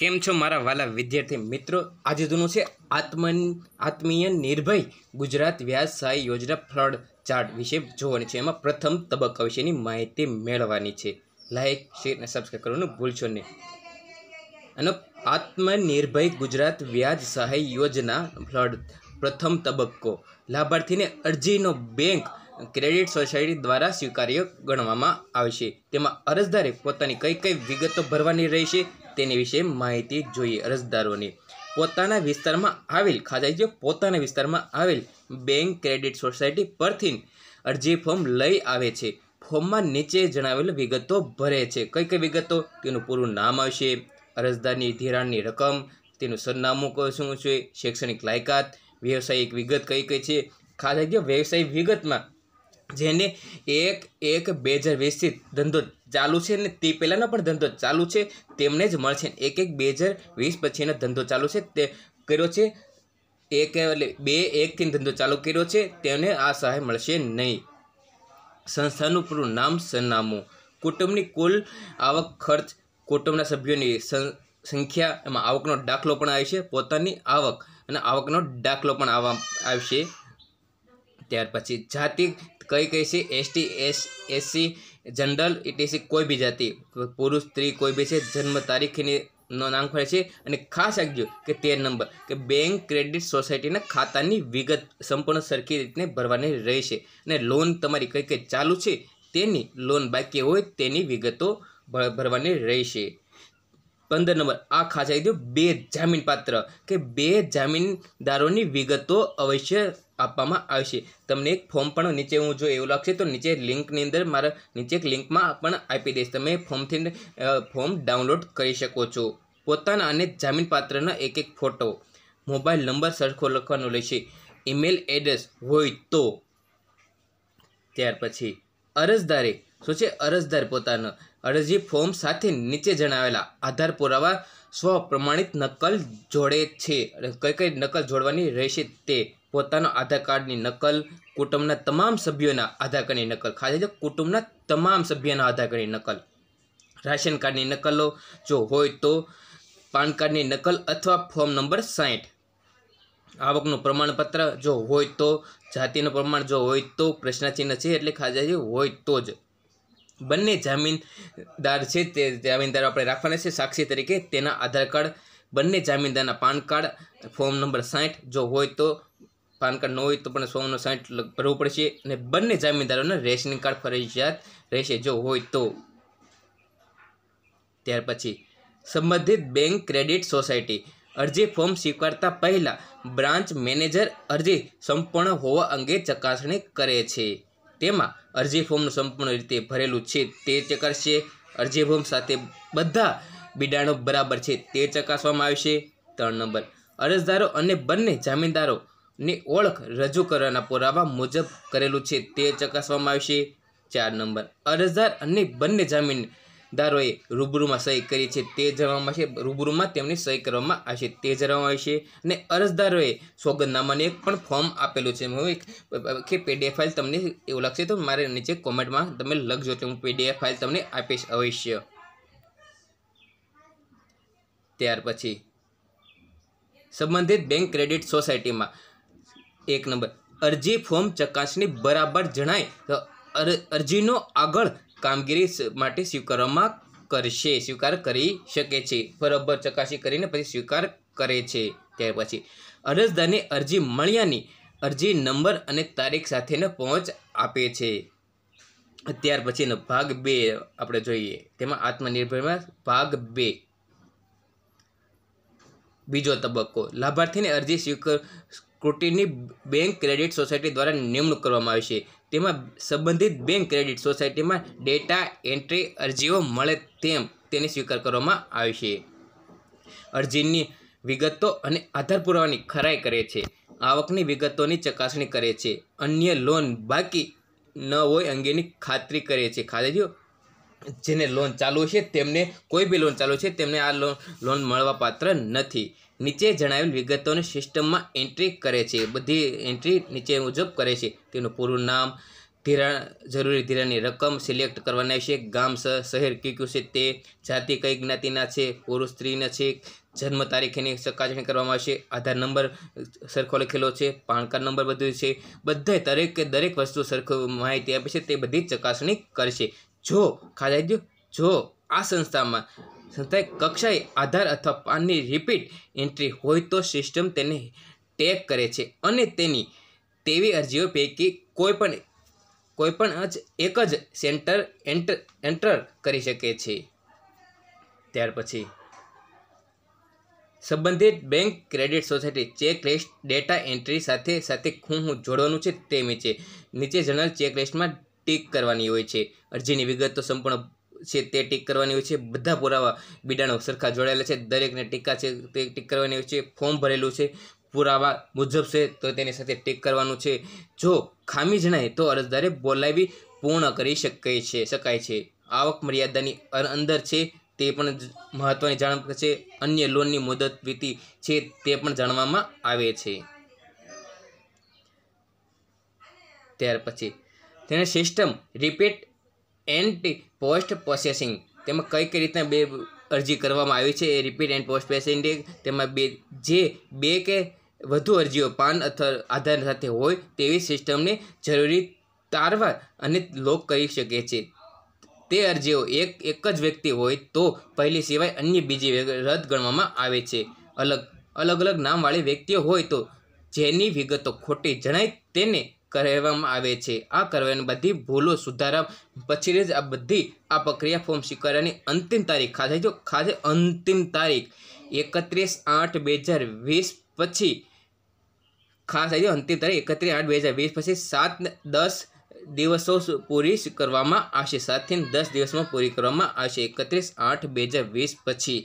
કેમ છો મારા વાલા વિદ્યાર્થી મિત્રો આજે જૂનું છે આત્મ આત્મીય નિર્ભય ગુજરાત વ્યાસ સહાય યોજના ફ્લડ ચાર્ટ વિશે જોવાની છે એમાં પ્રથમ તબક્કા વિશેની માહિતી મેળવવાની છે લાઇક શેર અને સબસ્ક્રાઈબ કરવાનું ભૂલશો નહીં અને આત્મનિર્ભય ગુજરાત વ્યાજ સહાય યોજના ફ્લડ પ્રથમ તબક્કો લાભાર્થીને અરજીનો બેંક ક્રેડિટ સોસાયટી દ્વારા સ્વીકાર્ય ગણવામાં આવશે તેમાં અરજદારે પોતાની કઈ કઈ વિગતો ભરવાની રહેશે તેની વિશે માહિતી જોઈએ અરજદારોની પોતાના વિસ્તારમાં આવેલ ખાતા પોતાના વિસ્તારમાં આવેલ બેંક ક્રેડિટ સોસાયટી પરથી અરજી ફોર્મ લઈ આવે છે ફોર્મમાં નીચે જણાવેલ વિગતો ભરે છે કઈ કઈ વિગતો તેનું પૂરું નામ આવશે અરજદારની ધિરાણની રકમ તેનું સરનામું શું છે શૈક્ષણિક લાયકાત વ્યવસાયિક વિગત કઈ કઈ છે ખાસ વ્યવસાયિક વિગતમાં જેને એક એક બે હજાર વીસથી ધંધો ચાલુ છે ને તે પહેલાંનો પણ ધંધો ચાલુ છે તેમને જ મળશે એક એક બે હજાર વીસ પછીનો ધંધો ચાલુ છે તે કર્યો છે એક એટલે બે એકથી ધંધો ચાલુ કર્યો છે તેને આ સહાય મળશે નહીં સંસ્થાનું પૂરું નામ સરનામું કુટુંબની કુલ આવક ખર્ચ કુટુંબના સભ્યોની સંખ્યા એમાં આવકનો દાખલો પણ આવે છે પોતાની આવક અને આવકનો દાખલો પણ આવવા આવશે ત્યાર પછી જાતિ કઈ કઈ છે ST S SC general etc કોઈ બી જાતિ પુરુષ સ્ત્રી કોઈ બી છે જન્મ તારીખની નો નામ ખોલે છે અને ખાસ રાખજો કે તેર નંબર કે બેંક ક્રેડિટ સોસાયટીના ખાતાની વિગત સંપૂર્ણ સરખી રીતને ભરવાની રહેશે અને લોન તમારી કઈ કઈ ચાલુ છે તેની લોન બાકી હોય તેની વિગતો ભરવાની રહેશે પંદર નંબર આ ખાસ આવી દીધું બે જામીનપાત્ર કે બે જામીનદારોની વિગતો અવશ્ય આપવામાં આવશે તમને એક ફોર્મ પણ નીચે હું જો એવું લાગશે તો નીચે લિંકની અંદર મારા નીચે એક લિંકમાં પણ આપી દઈશ તમે ફોર્મથી ફોર્મ ડાઉનલોડ કરી શકો છો પોતાના અને જામીનપાત્રના એક એક ફોટો મોબાઈલ નંબર સરખો લખવાનો રહેશે ઈમેલ એડ્રેસ હોય તો ત્યાર પછી અરજદારે શું છે અરજદાર પોતાનો અરજી ફોર્મ સાથે નીચે જણાવેલા આધાર પુરાવા સ્વ પ્રમાણિત નકલ જોડે છે કઈ કઈ નકલ જોડવાની રહેશે તે પોતાનો આધાર કાર્ડની નકલ કુટુંબના તમામ સભ્યોના આધાર કાર્ડની નકલ ખાસ કુટુંબના તમામ સભ્યોના આધાર કાર્ડની નકલ રાશન કાર્ડની નકલો જો હોય તો પાન કાર્ડની નકલ અથવા ફોર્મ નંબર સાઠ આવકનું પ્રમાણપત્ર જો હોય તો જાતિનું પ્રમાણ જો હોય તો પ્રશ્નચિહ્ન છે એટલે ખાસ હોય તો જ બંને જામીનદાર છે તે જામીનદાર આપણે રાખવાના છે સાક્ષી તરીકે તેના આધાર કાર્ડ બંને જામીનદારના પાન કાર્ડ ફોર્મ નંબર સાઠ જો હોય તો પાન કાર્ડ ન હોય તો પણ ફોર્મનો સાઠ ભરવું પડશે અને બંને જામીનદારોને રેશનિંગ કાર્ડ ફરજિયાત રહેશે જો હોય તો ત્યાર પછી સંબંધિત બેંક ક્રેડિટ સોસાયટી અરજી ફોર્મ સ્વીકારતા પહેલાં બ્રાન્ચ મેનેજર અરજી સંપૂર્ણ હોવા અંગે ચકાસણી કરે છે તેમાં અરજી ફોર્મનું સંપૂર્ણ રીતે ભરેલું છે તે ચકાસશે અરજી ફોર્મ સાથે બધા બિડાણો બરાબર છે તે ચકાસવામાં આવશે ત્રણ નંબર અરજદારો અને બંને જામીનદારોની ઓળખ રજૂ કરવાના પુરાવા મુજબ કરેલું છે તે ચકાસવામાં આવશે ચાર નંબર અરજદાર અને બંને જામીન દારોએ રૂબરૂમાં સહી કરી છે તે જણાવવામાં આવશે રૂબરૂમાં તેમની સહી કરવામાં આવશે તે જણાવવામાં આવશે અને અરજદારોએ સોગંદનામાને એક પણ ફોર્મ આપેલું છે હું એક કે પીડીએફ ફાઇલ તમને એવું લાગશે તો મારે નીચે કોમેન્ટમાં તમે લખજો કે હું પીડીએફ ફાઇલ તમને આપીશ અવશ્ય ત્યાર પછી સંબંધિત બેંક ક્રેડિટ સોસાયટીમાં એક નંબર અરજી ફોર્મ ચકાસણી બરાબર જણાય તો અરજીનો આગળ કામગીરી માટે સ્વીકારવામાં કરશે સ્વીકાર કરી શકે છે બરાબર ચકાસી કરીને પછી સ્વીકાર કરે છે ત્યાર પછી અરજદારને અરજી મળ્યાની અરજી નંબર અને તારીખ સાથેને પહોંચ આપે છે ત્યાર પછીનો ભાગ બે આપણે જોઈએ તેમાં આત્મનિર્ભરમાં ભાગ બે બીજો તબક્કો લાભાર્થીને અરજી સ્વીકાર ક્રોટીની બેંક ક્રેડિટ સોસાયટી દ્વારા નિમણૂક કરવામાં આવી છે તેમાં સંબંધિત બેંક ક્રેડિટ સોસાયટીમાં ડેટા એન્ટ્રી અરજીઓ મળે તેમ તેને સ્વીકાર કરવામાં આવી છે અરજીની વિગતો અને આધાર પુરાવાની ખરાઈ કરે છે આવકની વિગતોની ચકાસણી કરે છે અન્ય લોન બાકી ન હોય અંગેની ખાતરી કરે છે ખાતરીઓ જેને લોન ચાલુ છે તેમને કોઈ બી લોન ચાલુ છે તેમને આ લોન લોન મળવાપાત્ર નથી નીચે જણાવેલ વિગતોને સિસ્ટમમાં એન્ટ્રી કરે છે બધી એન્ટ્રી નીચે મુજબ કરે છે તેનું પૂરું નામ ધિરાણ જરૂરી ધિરાણની રકમ સિલેક્ટ કરવાના છે ગામ શહેર કયું કયું છે તે જાતિ કઈ જ્ઞાતિના છે પુરુષ સ્ત્રીના છે જન્મ તારીખની ચકાસણી કરવામાં આવશે આધાર નંબર સરખો લખેલો છે પાન કાર્ડ નંબર બધું છે બધા દરેક દરેક વસ્તુ સરખો માહિતી આપે છે તે બધી ચકાસણી કરશે જો ખાલી દો જો આ સંસ્થામાં સંસ્થાએ કક્ષાએ આધાર અથવા પાનની રિપીટ એન્ટ્રી હોય તો સિસ્ટમ તેને ટેગ કરે છે અને તેની તેવી અરજીઓ પૈકી કોઈપણ કોઈપણ જ એક જ સેન્ટર એન્ટર એન્ટર કરી શકે છે ત્યાર પછી સંબંધિત bank credit society check list data entry સાથે સાથે હું હું જોડવાનું છે તે નીચે નીચે જણાવેલ ચેક લિસ્ટમાં ટીક કરવાની હોય છે અરજીની વિગતો સંપૂર્ણ છે તે ટીક કરવાની હોય છે બધા પુરાવા બિડાણો સરખા જોડાયેલા છે દરેકને ટીકા છે તે ટીક કરવાની હોય છે ફોર્મ ભરેલું છે પુરાવા મુજબ છે તો તેની સાથે ટીક કરવાનું છે જો ખામી જણાય તો અરજદારે બોલાવી પૂર્ણ કરી શકે છે શકાય છે આવક મર્યાદાની અંદર છે તે પણ મહત્ત્વની જાણ છે અન્ય લોનની મુદત વીતી છે તે પણ જાણવામાં આવે છે ત્યાર પછી તેને system repeat and post processing તેમાં કઈ કઈ રીતના બે અરજી કરવામાં આવી છે એ રિપીટ એન્ડ પોસ્ટ પ્રોસેસિંગ તેમાં બે જે બે કે વધુ અરજીઓ પાન અથવા આધાર સાથે હોય તેવી સિસ્ટમને જરૂરી તારવા અને લોક કરી શકે છે તે અરજીઓ એક એક જ વ્યક્તિ હોય તો પહેલી સિવાય અન્ય બીજી રદ ગણવામાં આવે છે અલગ અલગ અલગ નામવાળી વ્યક્તિઓ હોય તો જેની વિગતો ખોટી જણાય તેને કરાવવામાં આવે છે આ કરવાની બધી ભૂલો સુધારવા પછી જ આ બધી આ પ્રક્રિયા ફોર્મ સ્વીકારવાની અંતિમ તારીખ ખાસ જો ખાસે અંતિમ તારીખ એકત્રીસ આઠ બે હજાર વીસ પછી ખાસ આવી અંતિમ તારીખ એકત્રીસ આઠ બે હજાર વીસ પછી સાત દસ દિવસો પૂરી કરવામાં આવશે સાતથી દસ દિવસમાં પૂરી કરવામાં આવશે એકત્રીસ આઠ બે હજાર વીસ પછી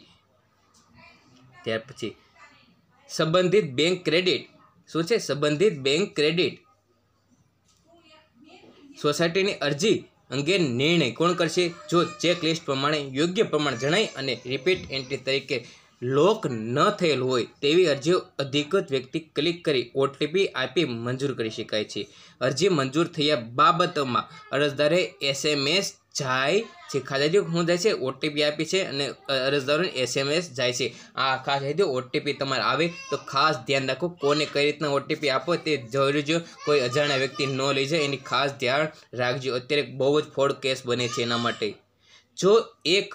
ત્યાર પછી સંબંધિત બેંક ક્રેડિટ શું છે સંબંધિત બેંક ક્રેડિટ સોસાયટીની અરજી અંગે નિર્ણય કોણ કરશે જો ચેક લિસ્ટ પ્રમાણે યોગ્ય પ્રમાણ જણાય અને રિપીટ એન્ટ્રી તરીકે લોક ન થયેલ હોય તેવી અરજીઓ અધિકૃત વ્યક્તિ ક્લિક કરી ઓટીપી આપી મંજૂર કરી શકાય છે અરજી મંજૂર થયા બાબતોમાં અરજદારે એસએમએસ જાય જે ખાતાથી હું જાય છે ઓટીપી આપી છે અને અરજદારોને એસએમએસ જાય છે આ ખાસ રીતે ઓટીપી તમારે આવે તો ખાસ ધ્યાન રાખો કોને કઈ રીતના ઓટીપી આપો તે જરૂરી જો કોઈ અજાણ્યા વ્યક્તિ ન લઈ જાય એની ખાસ ધ્યાન રાખજો અત્યારે બહુ જ ફોડ કેસ બને છે એના માટે જો એક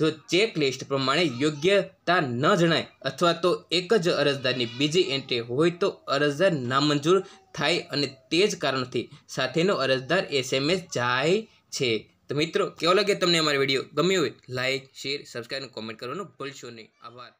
જો ચેકલિસ્ટ પ્રમાણે યોગ્યતા ન જણાય અથવા તો એક જ અરજદારની બીજી એન્ટ્રી હોય તો અરજદાર નામંજૂર થાય અને તે જ કારણથી સાથેનો અરજદાર એસએમએસ જાય છે તો મિત્રો કેવો લાગે તમને અમારો વિડીયો ગમ્યો હોય લાઇક શેર સબસ્ક્રાઈબ અને કોમેન્ટ કરવાનું ભૂલશો નહીં આભાર